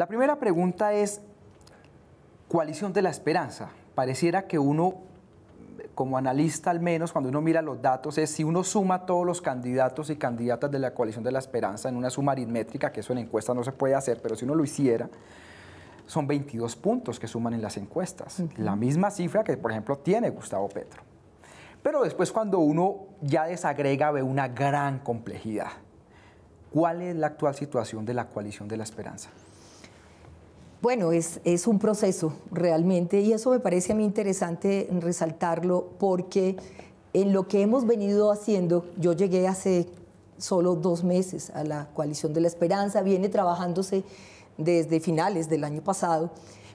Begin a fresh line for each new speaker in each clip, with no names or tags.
La primera pregunta es, coalición de la esperanza. Pareciera que uno, como analista al menos, cuando uno mira los datos, es si uno suma todos los candidatos y candidatas de la coalición de la esperanza en una suma aritmétrica, que eso en encuestas no se puede hacer, pero si uno lo hiciera, son 22 puntos que suman en las encuestas. La misma cifra que, por ejemplo, tiene Gustavo Petro. Pero después cuando uno ya desagrega ve una gran complejidad. ¿Cuál es la actual situación de la coalición de la esperanza?
Bueno, es, un proceso realmente y eso me parece a mí interesante resaltarlo porque en lo que hemos venido haciendo, yo llegué hace solo dos meses a la coalición de la esperanza, viene trabajándose desde finales del año pasado,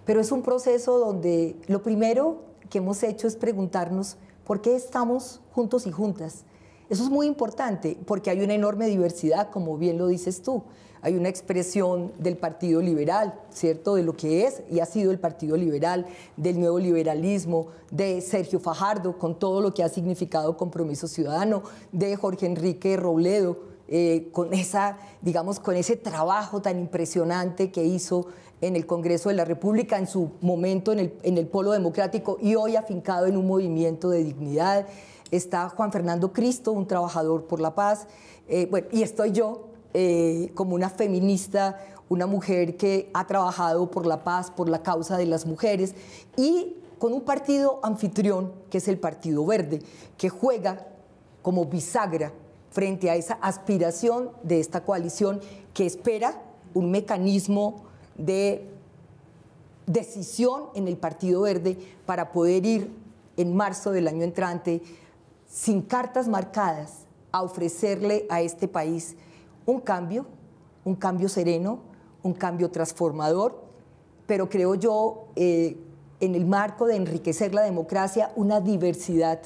pero es un proceso donde lo primero que hemos hecho es preguntarnos por qué estamos juntos y juntas. Eso es muy importante porque hay una enorme diversidad, como bien lo dices tú hay una expresión del Partido Liberal, ¿cierto? De lo que es y ha sido el Partido Liberal, del nuevo liberalismo, de Sergio Fajardo, con todo lo que ha significado compromiso ciudadano, de Jorge Enrique Robledo, eh, con esa, digamos, con ese trabajo tan impresionante que hizo en el Congreso de la República, en su momento en el, Polo Democrático y hoy afincado en un movimiento de dignidad. Está Juan Fernando Cristo, un trabajador por la paz. Eh, bueno, y estoy yo, eh, como una feminista, una mujer que ha trabajado por la paz, por la causa de las mujeres, y con un partido anfitrión, que es el Partido Verde, que juega como bisagra frente a esa aspiración de esta coalición que espera un mecanismo de decisión en el Partido Verde para poder ir en marzo del año entrante sin cartas marcadas a ofrecerle a este país un cambio, un cambio sereno, un cambio transformador, pero creo yo, eh, en el marco de enriquecer la democracia, una diversidad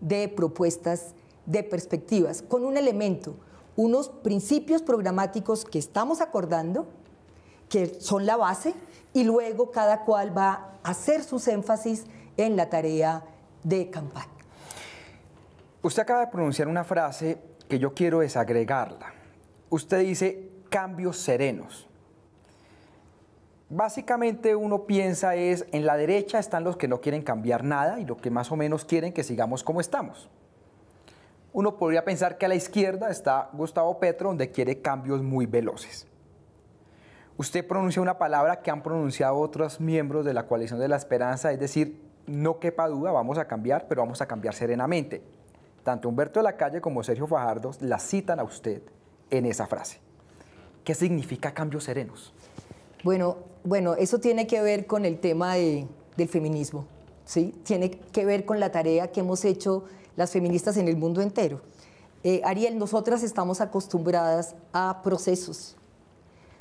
de propuestas, de perspectivas, con un elemento, unos principios programáticos que estamos acordando, que son la base, y luego cada cual va a hacer sus énfasis en la tarea de campaña.
Usted acaba de pronunciar una frase que yo quiero desagregarla usted dice cambios serenos. Básicamente uno piensa es, en la derecha están los que no quieren cambiar nada y los que más o menos quieren que sigamos como estamos. Uno podría pensar que a la izquierda está Gustavo Petro, donde quiere cambios muy veloces. Usted pronuncia una palabra que han pronunciado otros miembros de la coalición de la esperanza, es decir, no quepa duda, vamos a cambiar, pero vamos a cambiar serenamente. Tanto Humberto de la Calle como Sergio Fajardo la citan a usted en esa frase. ¿Qué significa cambios serenos?
Bueno, bueno, eso tiene que ver con el tema de, del feminismo, ¿sí? Tiene que ver con la tarea que hemos hecho las feministas en el mundo entero. Eh, Ariel, nosotras estamos acostumbradas a procesos.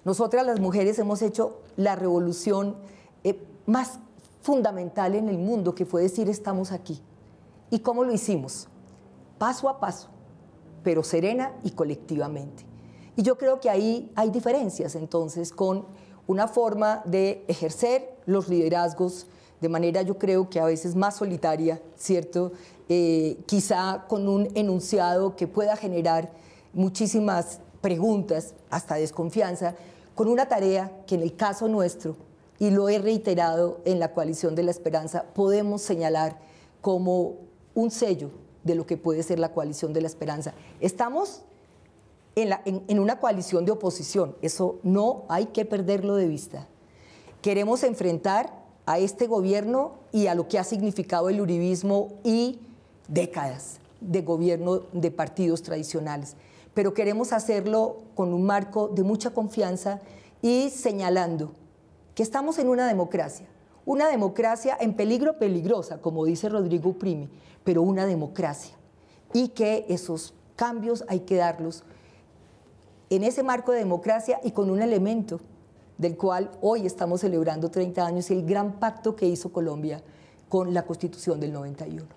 Nosotras las mujeres hemos hecho la revolución eh, más fundamental en el mundo, que fue decir estamos aquí. ¿Y cómo lo hicimos? Paso a paso pero serena y colectivamente. Y yo creo que ahí hay diferencias entonces con una forma de ejercer los liderazgos de manera yo creo que a veces más solitaria, ¿cierto? Eh, quizá con un enunciado que pueda generar muchísimas preguntas, hasta desconfianza, con una tarea que en el caso nuestro, y lo he reiterado en la coalición de la esperanza, podemos señalar como un sello de lo que puede ser la coalición de la esperanza. Estamos en, una coalición de oposición, eso no hay que perderlo de vista. Queremos enfrentar a este gobierno y a lo que ha significado el uribismo y décadas de gobierno de partidos tradicionales. Pero queremos hacerlo con un marco de mucha confianza y señalando que estamos en una democracia, una democracia en peligro peligrosa, como dice Rodrigo Prime, pero una democracia. Y que esos cambios hay que darlos en ese marco de democracia y con un elemento del cual hoy estamos celebrando 30 años, el gran pacto que hizo Colombia con la Constitución del 91.